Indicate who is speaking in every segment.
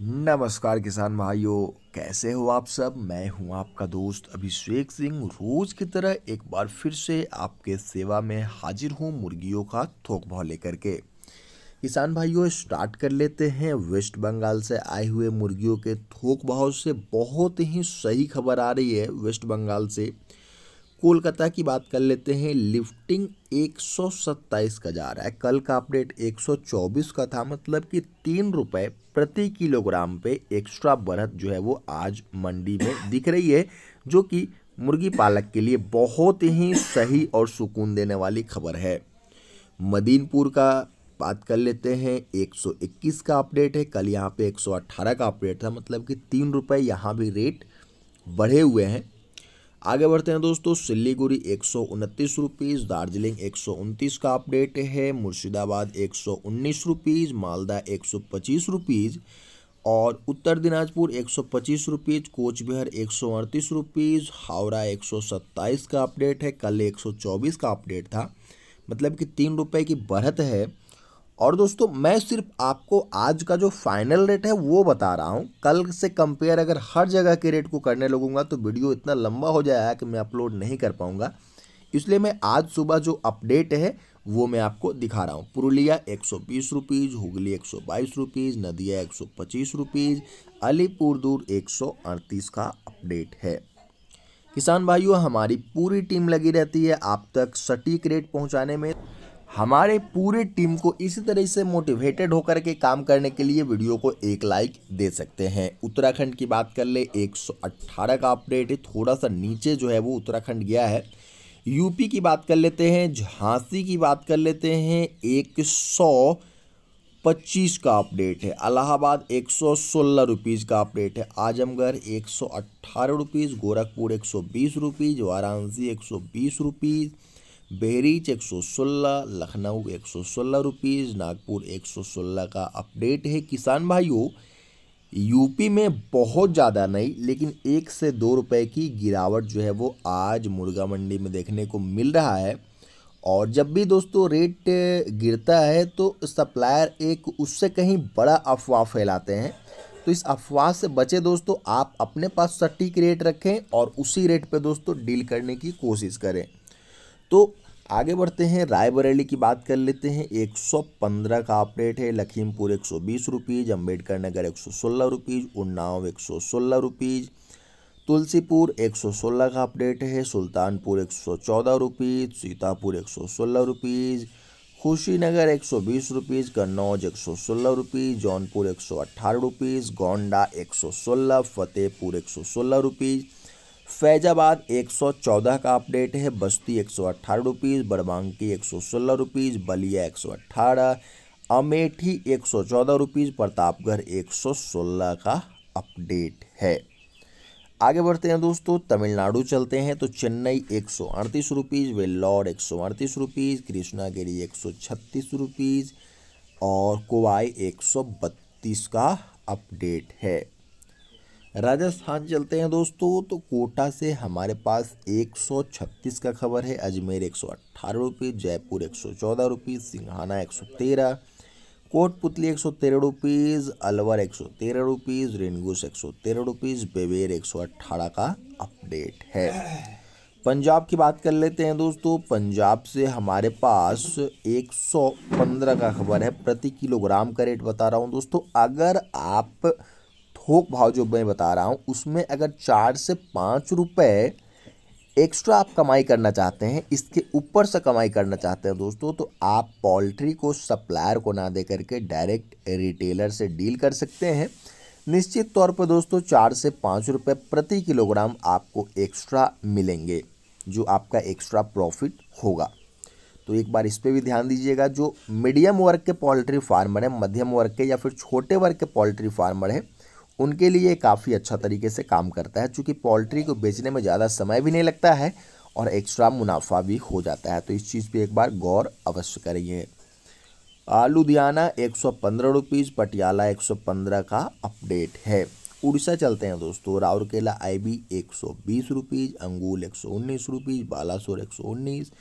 Speaker 1: नमस्कार किसान भाइयों कैसे हो आप सब मैं हूं आपका दोस्त अभिषेक सिंह रोज की तरह एक बार फिर से आपके सेवा में हाजिर हूं मुर्गियों का थोक भाव लेकर के किसान भाइयों स्टार्ट कर लेते हैं वेस्ट बंगाल से आए हुए मुर्गियों के थोक भाव से बहुत ही सही खबर आ रही है वेस्ट बंगाल से कोलकाता की बात कर लेते हैं लिफ्टिंग 127 का जा रहा है कल का अपडेट 124 का था मतलब कि तीन रुपये प्रति किलोग्राम पे एक्स्ट्रा बढ़त जो है वो आज मंडी में दिख रही है जो कि मुर्गी पालक के लिए बहुत ही सही और सुकून देने वाली खबर है मदीनपुर का बात कर लेते हैं 121 का अपडेट है कल यहाँ पे 118 का अपडेट था मतलब कि तीन रुपये यहाँ भी रेट बढ़े हुए हैं आगे बढ़ते हैं दोस्तों सिल्लीगुड़ी एक सौ उनतीस रुपीज़ दार्जिलिंग एक सौ उनतीस का अपडेट है मुर्शिदाबाद एक सौ उन्नीस रुपीज़ मालदा एक सौ पच्चीस रुपीज़ और उत्तर दिनाजपुर एक सौ पच्चीस रुपीज़ कोचबिहार एक सौ अड़तीस रुपीज़ हावड़ा एक सौ सत्ताईस का अपडेट है कल एक सौ चौबीस का अपडेट था मतलब कि तीन रुपये की बढ़त है और दोस्तों मैं सिर्फ आपको आज का जो फाइनल रेट है वो बता रहा हूँ कल से कंपेयर अगर हर जगह के रेट को करने लगूंगा तो वीडियो इतना लंबा हो जाएगा कि मैं अपलोड नहीं कर पाऊँगा इसलिए मैं आज सुबह जो अपडेट है वो मैं आपको दिखा रहा हूँ पुरुलिया एक सौ बीस रुपीज़ हुगली एक सौ बाईस रुपीज़ नदिया एक सौ पच्चीस रुपीज़ अलीपुर दूर एक सौ अड़तीस का अपडेट है किसान भाइयों हमारी पूरी टीम लगी रहती है आप तक सटीक रेट पहुँचाने में हमारे पूरे टीम को इसी तरह से मोटिवेटेड होकर के काम करने के लिए वीडियो को एक लाइक दे सकते हैं उत्तराखंड की बात कर ले 118 का अपडेट है थोड़ा सा नीचे जो है वो उत्तराखंड गया है यूपी की बात कर लेते हैं झांसी की बात कर लेते हैं एक सौ पच्चीस का अपडेट है अलाहाबाद एक सौ सोलह रुपीज़ का अपडेट है आजमगढ़ एक सौ अट्ठारह रुपीज़ गोरखपुर एक सौ बीस रुपीज़ वाराणसी एक सौ बीस रुपीज़ बहरीच एक सौ सोलह लखनऊ एक सौ सोलह रुपीज़ नागपुर एक सौ सोलह का अपडेट है किसान भाइयों यूपी में बहुत ज़्यादा नहीं लेकिन एक से दो रुपए की गिरावट जो है वो आज मुर्गा मंडी में देखने को मिल रहा है और जब भी दोस्तों रेट गिरता है तो सप्लायर एक उससे कहीं बड़ा अफवाह फैलाते हैं तो इस अफवाह से बचे दोस्तों आप अपने पास सटीक रेट रखें और उसी रेट पे दोस्तों डील करने की कोशिश करें तो आगे बढ़ते हैं रायबरेली की बात कर लेते हैं 115 का अपडेट है लखीमपुर एक सौ बीस रुपीज़ अम्बेडकर नगर एक सौ सोलह रुपीज़ उन्नाव एक सौ सोलह रुपीज़ तुलसीपुर एक सौ सोलह का अपडेट है सुल्तानपुर एक सौ चौदह रुपीज़ सीतापुर एक सौ सोलह रुपीज़ खुशीनगर एक सौ बीस रुपीज़ कन्नौज एक सौ सोलह रुपीज़ जौनपुर एक सौ अट्ठारह रुपीज़ गोंडा एक सौ सोलह फतेहपुर एक सौ सोलह रुपीज़ फैजाबाद 114 का अपडेट है बस्ती एक सौ अट्ठारह रुपीज़ बड़बांकी एक सौ सोलह रुपीज़ बलिया एक सौ अट्ठारह अमेठी एक सौ चौदह रुपीज़ प्रतापगढ़ एक सौ सोलह का अपडेट है आगे बढ़ते हैं दोस्तों तमिलनाडु चलते हैं तो चेन्नई एक सौ अड़तीस रुपीज़ वेल्लौर एक सौ अड़तीस रुपीज़ कृष्णागिरी एक सौ छत्तीस रुपीज़ और कोवाई एक सौ बत्तीस का अपडेट है राजस्थान चलते हैं दोस्तों तो कोटा से हमारे पास 136 का खबर है अजमेर एक सौ जयपुर एक सौ सिंघाना एक सौ तेरह कोटपुतली एक सौ तेरह रुपीज़ अलवर एक सौ तेरह रुपीज़ रेनगूस एक सौ तेरह रुपीज़ बेवेर एक सौ अट्ठारह का अपडेट है पंजाब की बात कर लेते हैं दोस्तों पंजाब से हमारे पास एक सौ पंद्रह का खबर है प्रति किलोग्राम का रेट बता रहा हूं दोस्तों अगर आप थोक भाव जो मैं बता रहा हूँ उसमें अगर चार से पाँच रुपये एक्स्ट्रा आप कमाई करना चाहते हैं इसके ऊपर से कमाई करना चाहते हैं दोस्तों तो आप पोल्ट्री को सप्लायर को ना दे करके डायरेक्ट रिटेलर से डील कर सकते हैं निश्चित तौर पर दोस्तों चार से पाँच रुपये प्रति किलोग्राम आपको एक्स्ट्रा मिलेंगे जो आपका एक्स्ट्रा प्रॉफिट होगा तो एक बार इस पर भी ध्यान दीजिएगा जो मीडियम वर्ग के पोल्ट्री फार्मर हैं मध्यम वर्ग के या फिर छोटे वर्ग के पोल्ट्री फार्मर हैं उनके लिए काफ़ी अच्छा तरीके से काम करता है चूँकि पोल्ट्री को बेचने में ज़्यादा समय भी नहीं लगता है और एक्स्ट्रा मुनाफा भी हो जाता है तो इस चीज़ पे एक बार गौर अवश्य करिए लुधियाना एक सौ पंद्रह रुपीज़ पटियाला एक सौ पंद्रह का अपडेट है उड़ीसा चलते हैं दोस्तों राउरकेला आई बी एक सौ बीस रुपीज़ अंगूल एक सौ उन्नीस रुपीज़ बालासोर एक सौ उन्नीस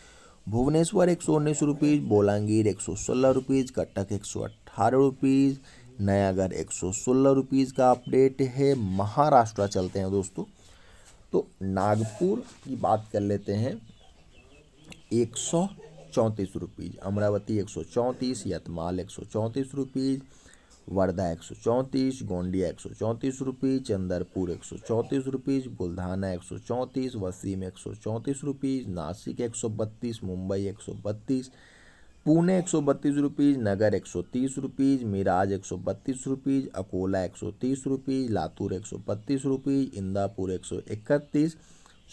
Speaker 1: भुवनेश्वर एक सौ उन्नीस रुपीज़ बोलांगीर एक सौ सोलह रुपीज़ कटक एक सौ अट्ठारह रुपीज़ नयागढ़ एक सौ सोलह रुपीज़ का अपडेट है महाराष्ट्र चलते हैं दोस्तों तो नागपुर की बात कर लेते हैं एक सौ चौंतीस रुपीज़ अमरावती एक सौ चौंतीस यतमाल एक सौ चौंतीस रुपीज़ वर्धा एक सौ चौंतीस गोंडिया एक सौ चौंतीस रुपीज़ चंदरपुर एक सौ चौंतीस रुपीज़ बुल्धाना एक सौ चौंतीस वसीम एक सौ चौंतीस रुपीज़ नासिक एक सौ बत्तीस मुंबई एक सौ बत्तीस पुणे एक सौ बत्तीस रुपीज़ नगर एक सौ तीस रुपीज़ मिराज एक सौ बत्तीस रुपीज़ अकोला एक सौ तीस रुपीज़ लातूर एक सौ बत्तीस रुपीज़ इंदापुर एक सौ इकतीस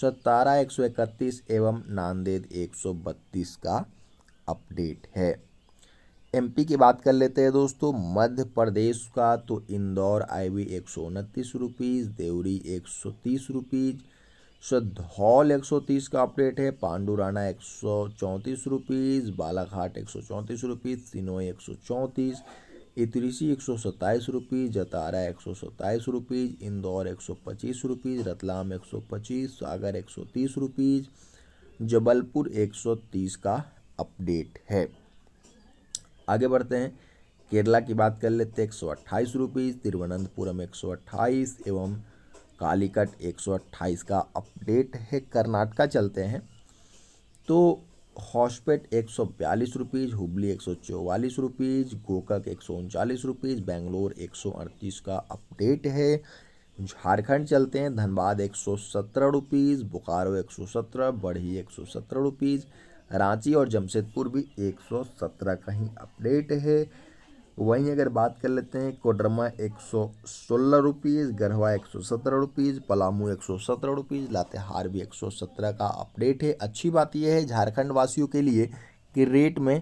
Speaker 1: सतारा एक सौ इकतीस एवं नांदेद एक सौ बत्तीस का अपडेट है एमपी की बात कर लेते हैं दोस्तों मध्य प्रदेश का तो इंदौर आईवी एक सौ उनतीस रुपीज़ देवरी एक सौ तीस रुपीज़ शद्धौल एक सौ तीस का अपडेट है पांडुराना एक सौ चौंतीस रुपीज़ बालाघाट एक सौ चौंतीस रुपीज़ सिनोई एक सौ चौंतीस इतरीसी एक सौ सत्ताईस रुपीज़ जतारा एक सौ सत्ताईस रुपीज़ इंदौर एक सौ पच्चीस रुपीज़ रतलाम एक सौ पच्चीस सागर एक सौ तीस रुपीज़ जबलपुर एक सौ तीस का अपडेट है आगे बढ़ते हैं केरला की बात कर लेते हैं एक सौ अट्ठाईस रुपीज़ तिरुवनंतपुरम एक सौ अट्ठाईस एवं कालीकट एक सौ अट्ठाईस का अपडेट है कर्नाटका चलते हैं तो हॉस्पेट एक सौ बयालीस रुपीज़ हुबली एक सौ चौवालीस रुपीज़ गोकक एक सौ उनचालीस रुपीज़ बेंगलोर एक सौ अड़तीस का अपडेट है झारखंड चलते हैं धनबाद एक सौ सत्रह रुपीज़ बोकारो एक सौ सत्रह बढ़ी एक सौ सत्रह रुपीज़ रांची और जमशेदपुर भी एक सौ सत्रह का ही अपडेट है वहीं अगर बात कर लेते हैं कोडरमा एक सौ सोलह रुपीज़ गढ़वा एक सौ सत्रह रुपीज़ पलामू एक सौ सत्रह रुपीज़ लातेहार भी एक सौ सत्रह का अपडेट है अच्छी बात यह है झारखंड वासियों के लिए कि रेट में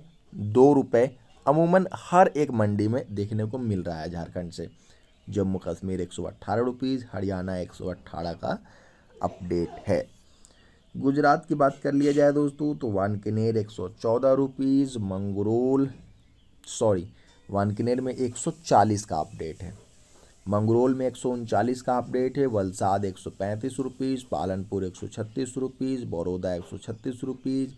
Speaker 1: दो रुपये अमूमन हर एक मंडी में देखने को मिल रहा है झारखंड से जम्मू कश्मीर एक सौ अट्ठारह रुपीज़ हरियाणा एक सौ अट्ठारह का अपडेट है गुजरात की बात कर लिया जाए दोस्तों तो वानकनेर एक सौ चौदह रुपीज़ मंगरोल सॉरी वानकनेर में 140 का अपडेट है मंगरोल में एक का अपडेट है वलसाद एक सौ पैंतीस रुपीज़ पालनपुर एक सौ छत्तीस रुपीज़ बड़ौदा एक सौ छत्तीस रुपीज़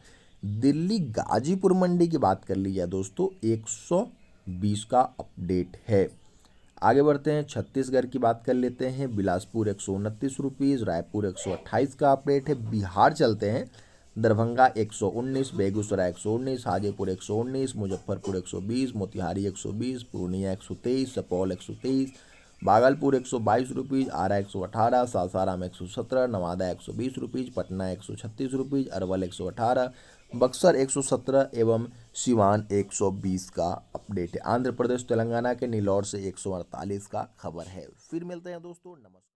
Speaker 1: दिल्ली गाजीपुर मंडी की बात कर ली जाए दोस्तों एक सौ बीस का अपडेट है आगे बढ़ते हैं छत्तीसगढ़ की बात कर लेते हैं बिलासपुर एक सौ उनतीस रुपीज़ रायपुर एक सौ अट्ठाईस का अपडेट है बिहार चलते हैं दरभंगा 119, बेगूसराय 119, हाजीपुर 119, मुजफ्फरपुर 120, मोतिहारी 120, पूर्णिया 123, सुपौल 123, भागलपुर एक सौ बाईस रुपीज़ आरा एक सौ अठारह सासाराम एक सौ सत्रह नवादा एक सौ बीस रुपीज़ पटना एक सौ छत्तीस रुपीज़ अरवल एक सौ अठारह बक्सर एक सौ सत्रह एवं सिवान एक सौ बीस का अपडेट है आंध्र प्रदेश तेलंगाना के नीलौर से एक सौ अड़तालीस का खबर है फिर मिलते हैं दोस्तों नमस्कार